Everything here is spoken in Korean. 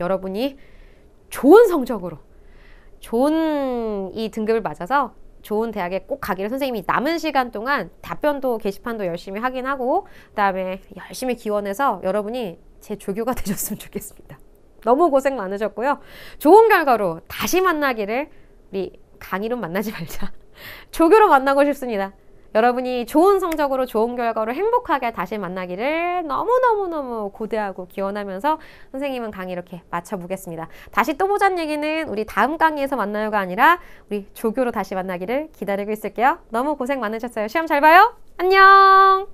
여러분이 좋은 성적으로 좋은 이 등급을 맞아서 좋은 대학에 꼭 가기를 선생님이 남은 시간 동안 답변도 게시판도 열심히 확인 하고 그다음에 열심히 기원해서 여러분이 제 조교가 되셨으면 좋겠습니다. 너무 고생 많으셨고요. 좋은 결과로 다시 만나기를 우리 강의로 만나지 말자. 조교로 만나고 싶습니다. 여러분이 좋은 성적으로 좋은 결과로 행복하게 다시 만나기를 너무너무너무 고대하고 기원하면서 선생님은 강의 이렇게 마쳐보겠습니다. 다시 또 보자는 얘기는 우리 다음 강의에서 만나요가 아니라 우리 조교로 다시 만나기를 기다리고 있을게요. 너무 고생 많으셨어요. 시험 잘 봐요. 안녕!